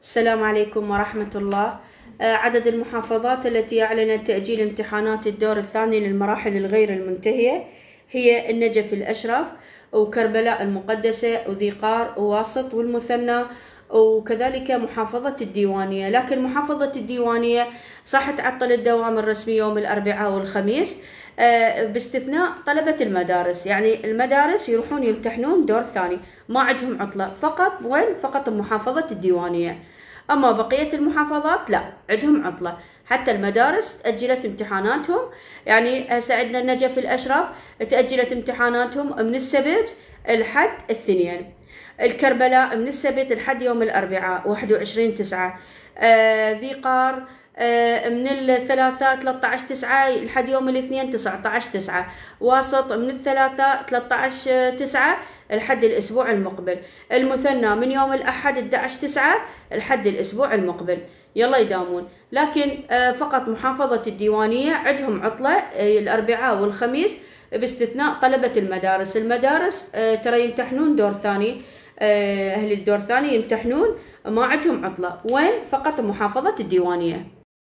السلام عليكم ورحمة الله آه، عدد المحافظات التي أعلنت تأجيل امتحانات الدور الثاني للمراحل الغير المنتهية هي النجف الأشرف وكربلاء المقدسة وذيقار وواسط والمثنى وكذلك محافظة الديوانية لكن محافظة الديوانية صح تعطل الدوام الرسمي يوم الأربعاء والخميس آه، باستثناء طلبة المدارس يعني المدارس يروحون يمتحنون دور ثاني ما عندهم عطلة فقط وين فقط بمحافظة الديوانية أما بقية المحافظات لا عندهم عطلة حتى المدارس تأجلت امتحاناتهم يعني آه، سعدنا النجف الأشرف تأجلت امتحاناتهم من السبت الحد الثنين الكربلاء من السبت لحد يوم الأربعاء 21 تسعة آه ذي قار آه، من الثلاثاء 13 تسعة لحد يوم الاثنين 19 تسعة واسط من الثلاثاء 13 تسعة لحد الأسبوع المقبل المثنى من يوم الأحد 11 تسعة لحد الأسبوع المقبل يلا يداومون لكن آه، فقط محافظة الديوانية عندهم عطلة آه، الأربعاء والخميس باستثناء طلبة المدارس المدارس ترى يمتحنون دور ثاني أهل الدور الثاني يمتحنون ما عندهم عطلة وين فقط محافظة الديوانية